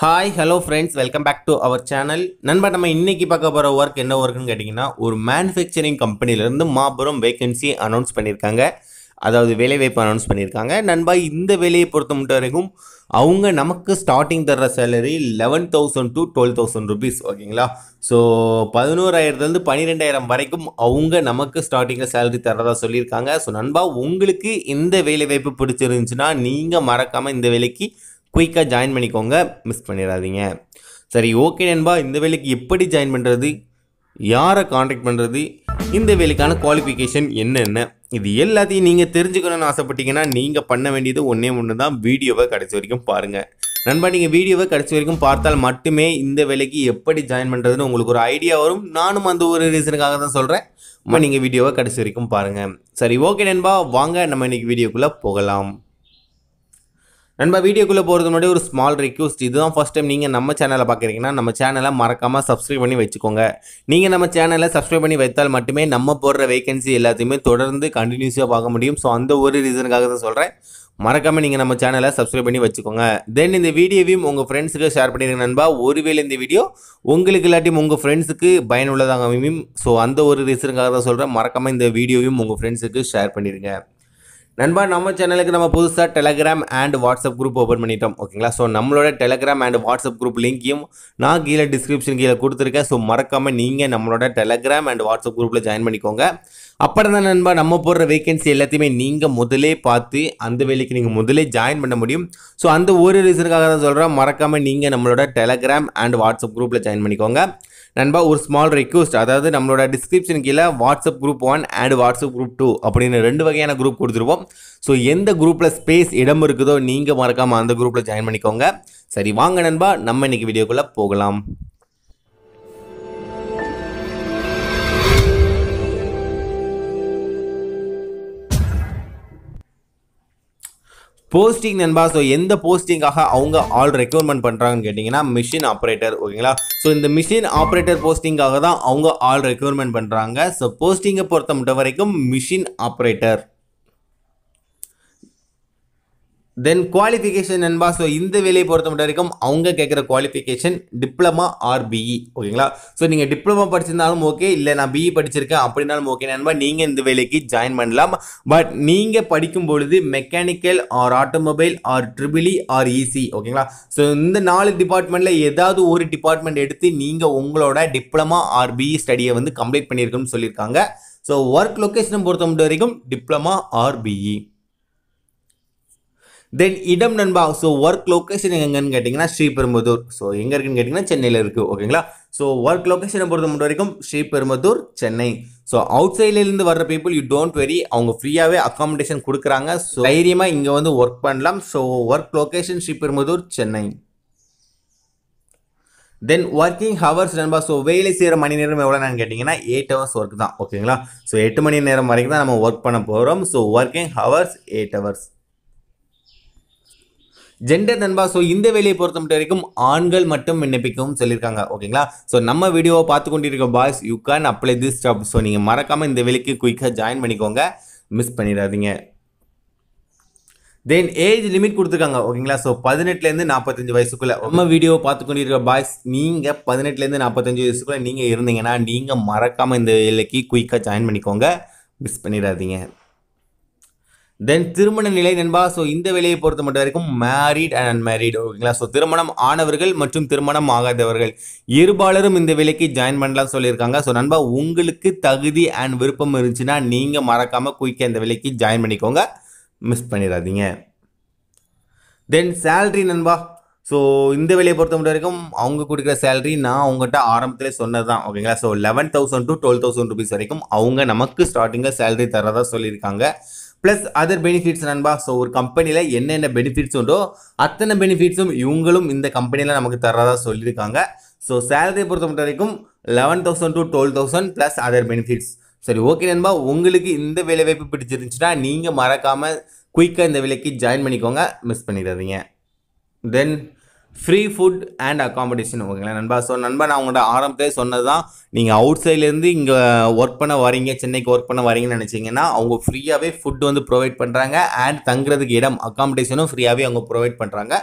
hi hello friends welcome back to our channel நண்பா நம்ம இன்றைக்கி பார்க்க போகிற ஒர்க் என்ன ஒர்க்குன்னு கேட்டிங்கன்னா ஒரு மேனுஃபேக்சரிங் கம்பெனிலேருந்து மாபெரும் வேகன்சி அனௌன்ஸ் பண்ணியிருக்காங்க அதாவது வேலைவாய்ப்பு அனௌன்ஸ் பண்ணியிருக்காங்க நண்பா இந்த வேலையை பொறுத்த மட்டும் வரைக்கும் அவங்க நமக்கு ஸ்டார்டிங் தர்ற salary eleven thousand to twelve thousand rupees ஓகேங்களா ஸோ பதினோராயிரத்துலேருந்து பன்னிரெண்டாயிரம் வரைக்கும் அவங்க நமக்கு ஸ்டார்டிங்கில் சேலரி தர்றதா சொல்லியிருக்காங்க ஸோ நண்பா உங்களுக்கு இந்த வேலைவாய்ப்பு பிடிச்சிருந்துச்சுன்னா நீங்கள் மறக்காமல் இந்த வேலைக்கு குயிக்காக ஜாயின் பண்ணிக்கோங்க மிஸ் பண்ணிடாதீங்க சரி ஓகே நண்பா இந்த வேலைக்கு எப்படி ஜாயின் பண்ணுறது யாரை காண்டாக்ட் பண்ணுறது இந்த வேலைக்கான குவாலிஃபிகேஷன் என்னென்ன இது எல்லாத்தையும் நீங்கள் தெரிஞ்சுக்கணும்னு ஆசைப்பட்டீங்கன்னா நீங்கள் பண்ண வேண்டியது ஒன்றே ஒன்று தான் வீடியோவை கடைசி வரைக்கும் பாருங்கள் நண்பா நீங்கள் வீடியோவை கடைசி வரைக்கும் பார்த்தால் மட்டுமே இந்த வேலைக்கு எப்படி ஜாயின் பண்ணுறதுன்னு உங்களுக்கு ஒரு ஐடியா வரும் நானும் அந்த ஒரு ரீசனுக்காக தான் சொல்கிறேன் நீங்கள் வீடியோவை கடைசி வரைக்கும் பாருங்கள் சரி ஓகே நண்பா வாங்க நம்ம இன்றைக்கி வீடியோக்குள்ளே போகலாம் நண்பா வீடியோக்குள்ளே போகிறது முன்னாடி ஒரு ஸ்மால் ரிக்வஸ்ட் இதுதான் ஃபஸ்ட் டைம் நீங்கள் நம்ம சேனலை பார்க்குறீங்கன்னா நம்ம சேனலை மறக்காமல் சப்ஸ்கிரைப் பண்ணி வச்சுக்கோங்க நீங்கள் நம்ம சேனலை சப்ஸ்கிரைப் பண்ணி வைத்தால் மட்டுமே நம்ம போடுற வேகன்சி எல்லாத்தையுமே தொடர்ந்து கண்டினியூஸாக பார்க்க முடியும் ஸோ அந்த ஒரு ரீசனுக்காக தான் சொல்கிறேன் மறக்காமல் நீங்கள் நம்ம சேனலை சப்ஸ்கிரைப் பண்ணி வச்சுக்கோங்க தென் இந்த வீடியோவையும் உங்கள் ஃப்ரெண்ட்ஸுக்கு ஷேர் பண்ணிடுங்க நண்பா ஒருவேளை இந்த வீடியோ உங்களுக்கு இல்லாட்டியும் உங்கள் ஃப்ரெண்ட்ஸுக்கு பயனுள்ளதாக அமையும் ஸோ அந்த ஒரு ரீசனுக்காக தான் சொல்கிறேன் மறக்காமல் இந்த வீடியோவையும் உங்கள் ஃப்ரெண்ட்ஸுக்கு ஷேர் பண்ணிடுங்க நண்பா நம்ம சேனலுக்கு நம்ம புதுசாக Telegram and WhatsApp group open பண்ணிட்டோம் ஓகேங்களா ஸோ நம்மளோட டெலகிராம் அண்ட் வாட்ஸ்அப் குரூப் லிங்க்கையும் நான் கீழே டிஸ்கிரிப்ஷன் கீழே கொடுத்துருக்கேன் ஸோ மறக்காமல் நீங்கள் நம்மளோட டெலகிராம் அண்ட் வாட்ஸ்அப் குரூப்பில் ஜாயின் பண்ணிக்கோங்க அப்படி தான் நண்பா நம்ம போடுற வேகன்சி எல்லாத்தையுமே நீங்கள் முதலே பார்த்து அந்த வேலைக்கு நீங்கள் முதலே ஜாயின் பண்ண முடியும் ஸோ அந்த ஒரு ரீசனுக்காக தான் சொல்கிறேன் மறக்காமல் நீங்கள் நம்மளோட டெலகிராம் அண்ட் வாட்ஸ்அப் குரூப்பில் ஜாயின் பண்ணிக்கோங்க நண்பா ஒரு ஸ்மால் ரெக்வஸ்ட் அதாவது நம்மளோட டிஸ்கிரிப்ஷன் கீழே WhatsApp group one and WhatsApp group two அப்படின்னு ரெண்டு வகையான குரூப் கொடுத்துருவோம் ஸோ எந்த குரூப்பில் ஸ்பேஸ் இடம் இருக்குதோ நீங்கள் மறக்காமல் அந்த குரூப்பில் ஜாயின் பண்ணிக்கோங்க சரி வாங்க நண்பா நம்ம இன்றைக்கி வீடியோக்குள்ளே போகலாம் போஸ்டிங் நண்பா ஸோ எந்த போஸ்டிங்காக அவங்க ஆள் ரெக்யூர்மெண்ட் பண்ணுறாங்கன்னு கேட்டிங்கன்னா மிஷின் ஆப்ரேட்டர் ஓகேங்களா ஸோ இந்த மிஷின் ஆப்ரேட்டர் போஸ்டிங்காக தான் அவங்க ஆள் ரெக்யூர்மெண்ட் பண்ணுறாங்க ஸோ போஸ்டிங்கை பொறுத்த வரைக்கும் மிஷின் ஆப்ரேட்டர் தென் குவாலிஃபிகேஷன் என்பா ஸோ இந்த வேலையை பொறுத்த மட்டும் வரைக்கும் அவங்க கேட்குற குவாலிஃபிகேஷன் டிப்ளமா ஆர் பிஇ ஓகேங்களா ஸோ நீங்கள் டிப்ளமா படிச்சிருந்தாலும் ஓகே இல்லை நான் பிஇ e படிச்சிருக்கேன் அப்படின்னாலும் ஓகே நண்பா நீங்கள் இந்த வேலைக்கு ஜாயின் பண்ணலாம் பட் நீங்கள் படிக்கும் பொழுது mechanical or automobile or triple E or EC ஓகேங்களா ஸோ இந்த நாலு டிபார்ட்மெண்ட்டில் ஏதாவது ஒரு டிபார்ட்மெண்ட் எடுத்து நீங்கள் உங்களோட டிப்ளமா ஆர் பிஇ ஸ்டடியை வந்து கம்ப்ளீட் பண்ணியிருக்குன்னு சொல்லியிருக்காங்க ஸோ ஒர்க் லொக்கேஷனை பொறுத்த மட்டும் வரைக்கும் டிப்ளமா ஆர் பிஇ தென் இடம் நண்பா ஸோ ஒர்க் லொக்கேஷன் எங்கன்னு கேட்டிங்கன்னா ஸ்ரீபெரும்புதூர் ஸோ எங்கே இருக்குன்னு கேட்டிங்கன்னா சென்னையில் இருக்குது ஓகேங்களா ஸோ ஒர்க் லொக்கேஷனை பொறுத்த மட்டும் வரைக்கும் ஸ்ரீபெரும்புதூர் சென்னை ஸோ அவுட் சைட்லேருந்து வர்ற பீப்புள் யூ டோன்ட் வெரி அவங்க ஃப்ரீயாகவே அக்காமடேஷன் கொடுக்குறாங்க ஸோ தைரியமாக இங்கே வந்து ஒர்க் பண்ணலாம் so work location Sriperumbudur Chennai then working hours நண்பா ஸோ வேலை செய்கிற மணி நேரம் எவ்வளோன்னு கேட்டிங்கன்னா எயிட் ஹவர்ஸ் ஒர்க் தான் ஓகேங்களா ஸோ எட்டு மணி நேரம் வரைக்கும் தான் நம்ம ஒர்க் பண்ண போகிறோம் so working hours eight hours gender நண்பா ஸோ இந்த வேலையை பொறுத்த மட்டும் வரைக்கும் ஆண்கள் மட்டும் விண்ணப்பிக்கவும் சொல்லியிருக்காங்க ஓகேங்களா ஸோ நம்ம வீடியோவை பார்த்து கொண்டிருக்க boys you can apply this job so நீங்கள் மறக்காமல் இந்த வேலைக்கு குயிக்காக ஜாயின் பண்ணிக்கோங்க மிஸ் பண்ணிடாதீங்க தென் ஏஜ் லிமிட் கொடுத்துருக்காங்க ஓகேங்களா ஸோ பதினெட்டுலேருந்து நாற்பத்தஞ்சு வயசுக்குள்ளே நம்ம வீடியோ பார்த்து கொண்டிருக்கிற பாய்ஸ் நீங்கள் பதினெட்டுலேருந்து நாற்பத்தஞ்சு வயசுக்குள்ளே நீங்கள் இருந்தீங்கன்னா நீங்கள் மறக்காமல் இந்த வேலைக்கு குயிக்காக ஜாயின் பண்ணிக்கோங்க மிஸ் பண்ணிடாதீங்க தென் திருமண நிலை நண்பா ஸோ இந்த வேலையை பொறுத்த மட்டும் வரைக்கும் மேரிட் அண்ட் அன்மேரிட் ஓகேங்களா ஸோ திருமணம் ஆனவர்கள் மற்றும் திருமணம் ஆகாதவர்கள் இருபாலரும் இந்த வேலைக்கு ஜாயின் பண்ணலாம் சொல்லியிருக்காங்க ஸோ நண்பா உங்களுக்கு தகுதி அண்ட் விருப்பம் இருந்துச்சுன்னா நீங்கள் மறக்காமல் குயிக்காக இந்த வேலைக்கு ஜாயின் பண்ணிக்கோங்க மிஸ் பண்ணிடாதீங்க தென் சேல்ரி நண்பா ஸோ இந்த வேலையை பொறுத்த மட்டும் வரைக்கும் அவங்க கொடுக்குற சேலரி நான் அவங்ககிட்ட ஆரம்பத்தில் சொன்னது தான் ஓகேங்களா so eleven thousand to twelve thousand rupees வரைக்கும் அவங்க நமக்கு ஸ்டார்டிங்கில் சேலரி தரதான் சொல்லியிருக்காங்க ப்ளஸ் அதர் பெனிஃபிட்ஸ் நண்பா ஸோ ஒரு கம்பெனியில் என்னென்ன பெனிஃபிட்ஸ் உண்டோ அத்தனை பெனிஃபிட்ஸும் இவங்களும் இந்த கம்பெனியில் நமக்கு தர்றதா சொல்லியிருக்காங்க ஸோ சேலரியை பொறுத்த மட்டும் வரைக்கும் eleven thousand to twelve thousand plus other benefits சரி ஓகே நண்பா உங்களுக்கு இந்த வேலைவாய்ப்பு பிடிச்சிருந்துச்சுன்னா நீங்கள் மறக்காமல் குயிக்காக இந்த விலைக்கு ஜாயின் பண்ணிக்கோங்க மிஸ் பண்ணிடாதீங்க then free food and accommodation ஓகேங்களா நண்பா ஸோ நண்பா நான் உங்கள்கிட்ட ஆரம்பத்தே சொன்னது தான் நீங்கள் அவுட் சைட்லேருந்து இங்கே ஒர்க் பண்ண வரீங்க சென்னைக்கு ஒர்க் பண்ண வரீங்கன்னு நினச்சிங்கன்னா அவங்க ஃப்ரீயாகவே ஃபுட் வந்து ப்ரொவைட் பண்ணுறாங்க அண்ட் தங்குறதுக்கு இடம் அக்காமடேஷனும் ஃப்ரீயாகவே அவங்க ப்ரொவைட் பண்ணுறாங்க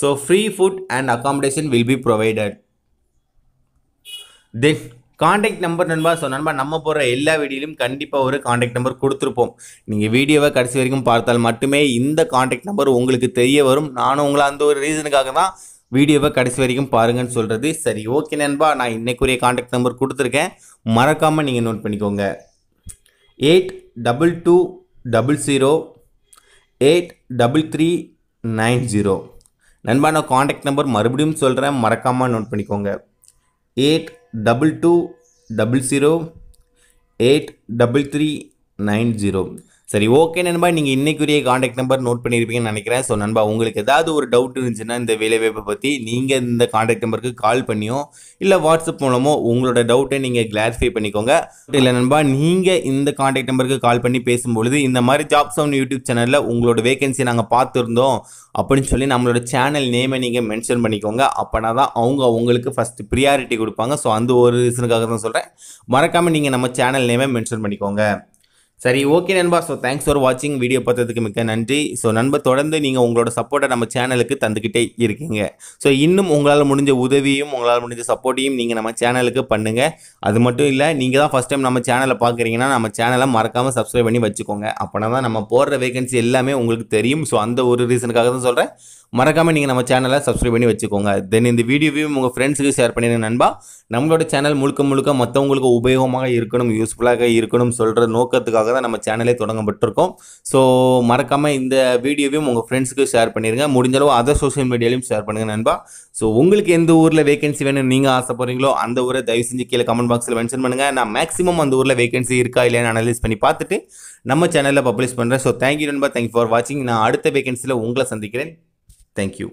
so free food and accommodation will be provided then contact number நண்பா ஸோ நண்பா நம்ம போகிற எல்லா வீடியோலையும் கண்டிப்பாக ஒரு காண்டாக்ட் நம்பர் கொடுத்துருப்போம் நீங்கள் வீடியோவை கடைசி வரைக்கும் பார்த்தால் மட்டுமே இந்த காண்டாக்ட் நம்பர் உங்களுக்கு தெரிய வரும் நானும் உங்களை அந்த ஒரு ரீசனுக்காக தான் வீடியோவை கடைசி வரைக்கும் பாருங்கன்னு சொல்கிறது சரி ஓகே நண்பா நான் இன்றைக்குரிய காண்டாக்ட் நம்பர் கொடுத்துருக்கேன் மறக்காமல் நீங்கள் நோட் பண்ணிக்கோங்க eight double two double zero eight double three nine zero நண்பா நான் காண்டாக்ட் நம்பர் மறுபடியும் சொல்கிறேன் மறக்காமல் நோட் பண்ணிக்கோங்க eight double two double zero eight double three nine zero சரி ஓகே நண்பா நீங்கள் இன்றைக்குரிய காண்டாக்ட் நம்பர் நோட் பண்ணியிருப்பீங்கன்னு நினைக்கிறேன் ஸோ நண்பா உங்களுக்கு ஏதாவது ஒரு டவுட் இருந்துச்சுன்னா இந்த வேலைவாய்ப்பை பற்றி நீங்கள் இந்த காண்டாக்ட் நம்பருக்கு கால் பண்ணியோ இல்லை வாட்ஸ்அப் மூலமோ உங்களோட டவுட்டை நீங்கள் கிளாரிஃபை பண்ணிக்கோங்க இல்லை நண்பா நீங்கள் இந்த காண்டாக்ட் நம்பருக்கு கால் பண்ணி பேசும்பொழுது இந்த மாதிரி ஜாப்ஸ் ஆன் யூடியூப் சேனலில் உங்களோட வேகன்சி நாங்கள் பார்த்துருந்தோம் அப்படின்னு சொல்லி நம்மளோட சேனல் நேமை நீங்கள் மென்ஷன் பண்ணிக்கோங்க அப்போனா தான் அவங்க உங்களுக்கு ஃபஸ்ட்டு ப்ரியாரிட்டி கொடுப்பாங்க ஸோ அந்த ஒரு ரீசனுக்காக தான் சொல்கிறேன் மறக்காமல் நீங்கள் நம்ம சேனல் நேமை மென்ஷன் பண்ணிக்கோங்க சரி ஓகே நண்பா ஸோ தேங்க்ஸ் ஃபார் வாட்சிங் வீடியோ பார்த்ததுக்கு மிக்க நன்றி ஸோ நண்பர் தொடர்ந்து நீங்கள் உங்களோட சப்போர்ட்டை நம்ம சேனலுக்கு தந்துக்கிட்டே இருக்கீங்க ஸோ இன்னும் உங்களால் முடிஞ்ச உதவியும் உங்களால் முடிஞ்ச சப்போர்ட்டையும் நீங்கள் நம்ம சேனலுக்கு பண்ணுங்கள் அது மட்டும் இல்லை நீங்கள் தான் ஃபஸ்ட் டைம் நம்ம சேனலை பார்க்குறீங்கன்னா நம்ம சேனலை மறக்காமல் சப்ஸ்கிரைப் பண்ணி வச்சுக்கோங்க அப்போனா தான் நம்ம போடுற வேகன்சி எல்லாமே உங்களுக்கு தெரியும் ஸோ அந்த ஒரு ரீசனுக்காக தான் சொல்கிறேன் மறக்காமல் நீங்கள் நம்ம சேனலை சப்ஸ்கிரைப் பண்ணி வச்சுக்கோங்க தென் இந்த வீடியோவையும் உங்கள் ஃப்ரெண்ட்ஸுக்கு ஷேர் பண்ணிடுங்க நண்பா நம்மளோட சேனல் முழுக்க முழுக்க மற்றவங்களுக்கு உபயோகமாக இருக்கணும் யூஸ்ஃபுல்லாக இருக்கணும் சொல்கிற நோக்கத்துக்காக தான் நம்ம சேனலே தொடங்கப்பட்டிருக்கோம் ஸோ மறக்காமல் இந்த வீடியோவையும் உங்கள் ஃப்ரெண்ட்ஸுக்கு ஷேர் பண்ணிடுங்க முடிஞ்சளவு அதர் சோஷியல் மீடியாலையும் ஷேர் பண்ணுங்கள் நண்பா ஸோ உங்களுக்கு எந்த ஊரில் வேகன்சி வேணும் நீங்கள் ஆசைப்படுறீங்களோ அந்த ஊரை தயவு செஞ்சு கீழே கமெண்ட் பாக்ஸில் மென்ஷன் பண்ணுங்கள் நான் மேக்ஸிமம் அந்த ஊரில் வேகன்சி இருக்கா இல்லையான்னு அனலைஸ் பண்ணி பார்த்துட்டு நம்ம சேனலில் பப்ளிஷ் பண்ணுறேன் ஸோ தேங்க்யூ நண்பா தேங்க்யூ ஃபார் வாட்சிங் நான் அடுத்த வேகன்சியில் உங்களை சந்திக்கிறேன் தேங்க்யூ